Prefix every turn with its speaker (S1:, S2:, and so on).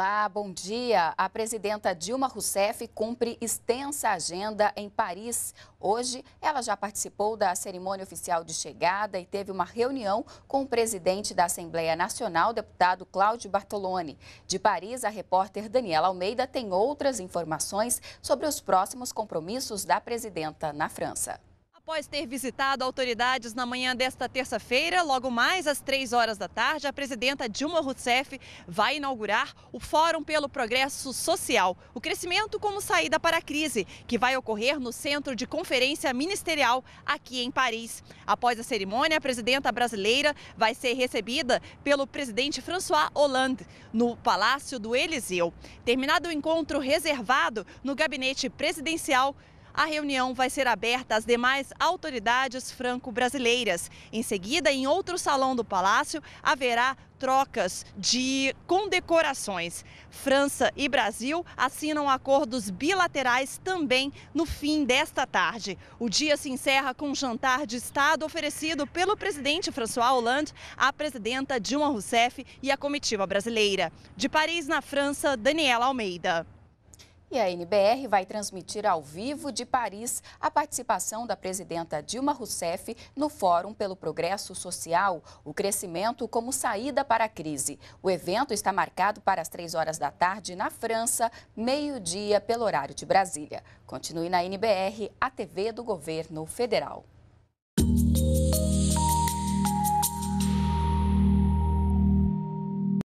S1: Olá, bom dia. A presidenta Dilma Rousseff cumpre extensa agenda em Paris. Hoje, ela já participou da cerimônia oficial de chegada e teve uma reunião com o presidente da Assembleia Nacional, deputado Cláudio Bartoloni. De Paris, a repórter Daniela Almeida tem outras informações sobre os próximos compromissos da presidenta na França.
S2: Após ter visitado autoridades na manhã desta terça-feira, logo mais às três horas da tarde, a presidenta Dilma Rousseff vai inaugurar o Fórum pelo Progresso Social, o crescimento como saída para a crise, que vai ocorrer no Centro de Conferência Ministerial aqui em Paris. Após a cerimônia, a presidenta brasileira vai ser recebida pelo presidente François Hollande no Palácio do Eliseu. Terminado o encontro reservado no gabinete presidencial, a reunião vai ser aberta às demais autoridades franco-brasileiras. Em seguida, em outro salão do palácio, haverá trocas de condecorações. França e Brasil assinam acordos bilaterais também no fim desta tarde. O dia se encerra com um jantar de Estado oferecido pelo presidente François Hollande, a presidenta Dilma Rousseff e a comitiva brasileira. De Paris, na França, Daniela Almeida.
S1: E a NBR vai transmitir ao vivo de Paris a participação da presidenta Dilma Rousseff no Fórum pelo Progresso Social, o crescimento como saída para a crise. O evento está marcado para as três horas da tarde na França, meio-dia pelo horário de Brasília. Continue na NBR, a TV do Governo Federal.